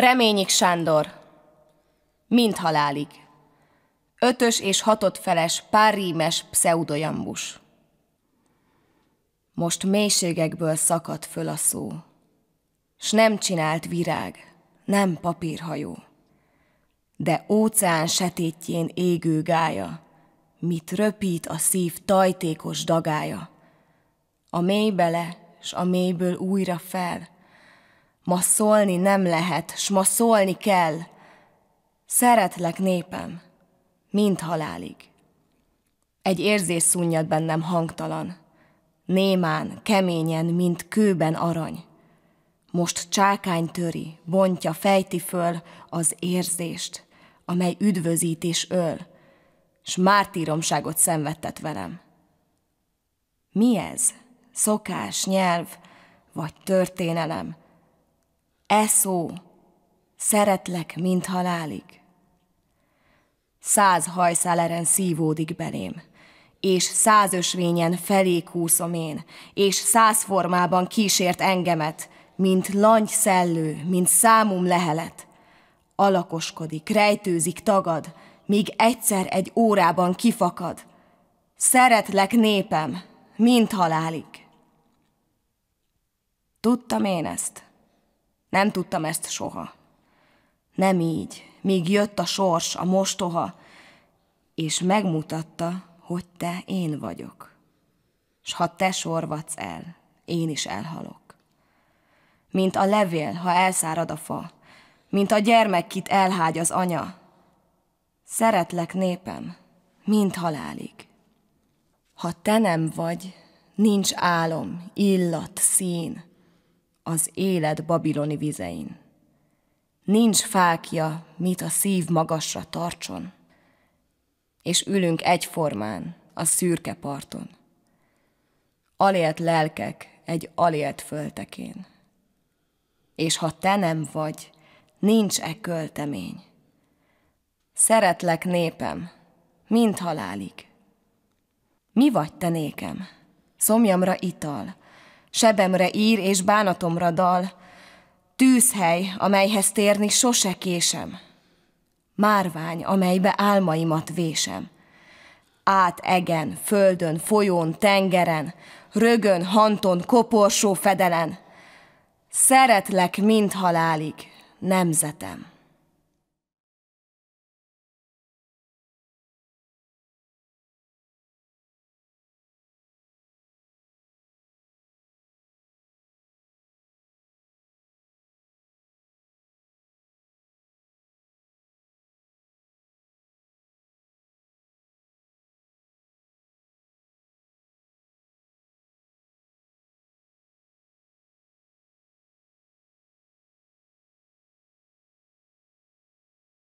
Reményik Sándor. mint halálig. Ötös és hatodfeles párrímes pseudojambus. Most mélységekből szakadt föl a szó, s nem csinált virág, nem papírhajó, de óceán setétjén égő gája, mit röpít a szív tajtékos dagája, a mély bele, s a mélyből újra fel – Ma szólni nem lehet, s ma szólni kell. Szeretlek népem, mint halálig. Egy érzés szunnyad bennem hangtalan, némán, keményen, mint kőben arany. Most csákány töri, bontja, fejti föl az érzést, amely üdvözít és öl, s mártíromságot szenvedtet velem. Mi ez? Szokás, nyelv, vagy történelem? E szó, szeretlek, mint halálig. Száz eren szívódik belém, és száz ösvényen felé kúszom én, és száz formában kísért engemet, mint langy szellő, mint számum lehelet. Alakoskodik, rejtőzik, tagad, míg egyszer egy órában kifakad. Szeretlek népem, mint halálig. Tudtam én ezt. Nem tudtam ezt soha. Nem így, míg jött a sors, a mostoha, és megmutatta, hogy te én vagyok. S ha te sorvadsz el, én is elhalok. Mint a levél, ha elszárad a fa, mint a gyermek, kit elhágy az anya. Szeretlek népem, mint halálig. Ha te nem vagy, nincs álom, illat, szín, az élet babiloni vizein. Nincs fákja, mit a szív magasra tartson, és ülünk egyformán a szürke parton. Alélt lelkek egy alélt föltekén. És ha te nem vagy, nincs e költemény. Szeretlek népem, mint halálig. Mi vagy te nékem? Szomjamra ital, sebemre ír és bánatomra dal, tűzhely, amelyhez térni sose késem, márvány, amelybe álmaimat vésem. Át egen, földön, folyón, tengeren, rögön, hanton, koporsó fedelen, szeretlek mind halálig, nemzetem.